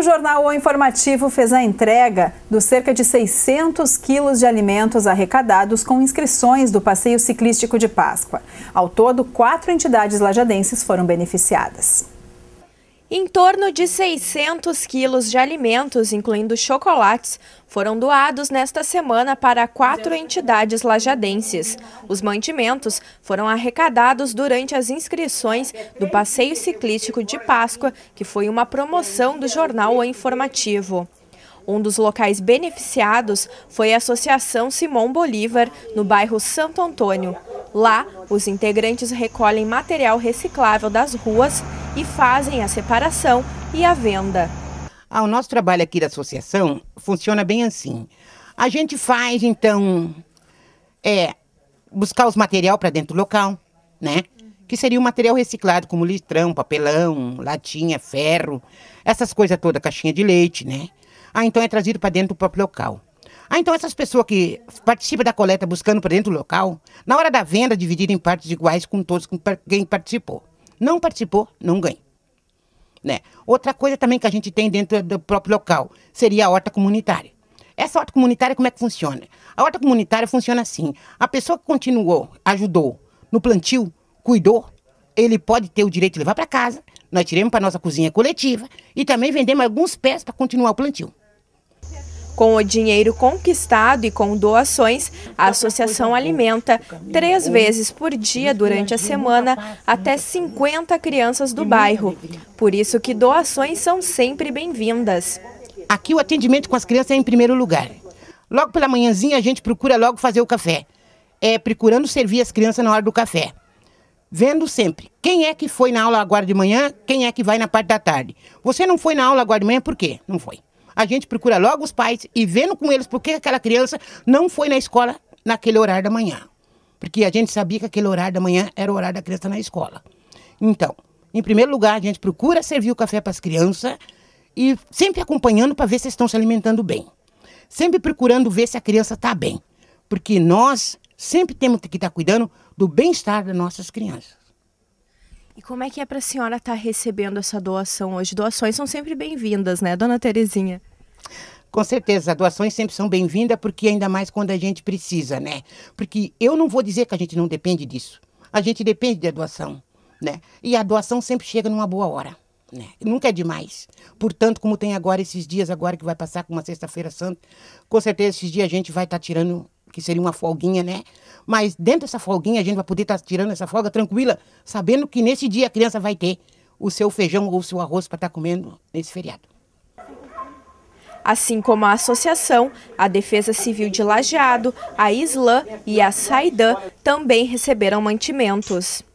O jornal O Informativo fez a entrega dos cerca de 600 quilos de alimentos arrecadados com inscrições do Passeio Ciclístico de Páscoa. Ao todo, quatro entidades lajadenses foram beneficiadas. Em torno de 600 quilos de alimentos, incluindo chocolates, foram doados nesta semana para quatro entidades lajadenses. Os mantimentos foram arrecadados durante as inscrições do Passeio Ciclístico de Páscoa, que foi uma promoção do jornal O Informativo. Um dos locais beneficiados foi a Associação Simão Bolívar, no bairro Santo Antônio. Lá, os integrantes recolhem material reciclável das ruas e fazem a separação e a venda. Ah, o nosso trabalho aqui da associação funciona bem assim. A gente faz, então, é buscar os material para dentro do local, né? Que seria o material reciclado, como litrão, papelão, latinha, ferro, essas coisas todas, caixinha de leite, né? Ah, então é trazido para dentro do próprio local. Ah, então essas pessoas que participam da coleta buscando para dentro do local, na hora da venda, dividido em partes iguais com todos com quem participou. Não participou, não ganha. Né? Outra coisa também que a gente tem dentro do próprio local seria a horta comunitária. Essa horta comunitária, como é que funciona? A horta comunitária funciona assim: a pessoa que continuou, ajudou no plantio, cuidou, ele pode ter o direito de levar para casa, nós tiremos para nossa cozinha coletiva e também vendemos alguns pés para continuar o plantio. Com o dinheiro conquistado e com doações, a associação alimenta três vezes por dia durante a semana até 50 crianças do bairro. Por isso que doações são sempre bem-vindas. Aqui o atendimento com as crianças é em primeiro lugar. Logo pela manhãzinha a gente procura logo fazer o café. É procurando servir as crianças na hora do café. Vendo sempre quem é que foi na aula agora de manhã, quem é que vai na parte da tarde. Você não foi na aula agora de manhã por quê? Não foi a gente procura logo os pais e vendo com eles por que aquela criança não foi na escola naquele horário da manhã. Porque a gente sabia que aquele horário da manhã era o horário da criança na escola. Então, em primeiro lugar, a gente procura servir o café para as crianças e sempre acompanhando para ver se estão se alimentando bem. Sempre procurando ver se a criança está bem. Porque nós sempre temos que estar tá cuidando do bem-estar das nossas crianças. E como é que é para a senhora estar tá recebendo essa doação hoje? Doações são sempre bem-vindas, né, dona Terezinha? Com certeza, doações sempre são bem-vindas, porque ainda mais quando a gente precisa, né? Porque eu não vou dizer que a gente não depende disso. A gente depende da doação, né? E a doação sempre chega numa boa hora. Né? Nunca é demais. Portanto, como tem agora esses dias agora que vai passar com uma sexta-feira santa, com certeza esses dias a gente vai estar tá tirando que seria uma folguinha, né? Mas dentro dessa folguinha a gente vai poder estar tá tirando essa folga tranquila, sabendo que nesse dia a criança vai ter o seu feijão ou o seu arroz para estar tá comendo nesse feriado assim como a associação, a Defesa Civil de Lajeado, a Islã e a Saidã também receberam mantimentos.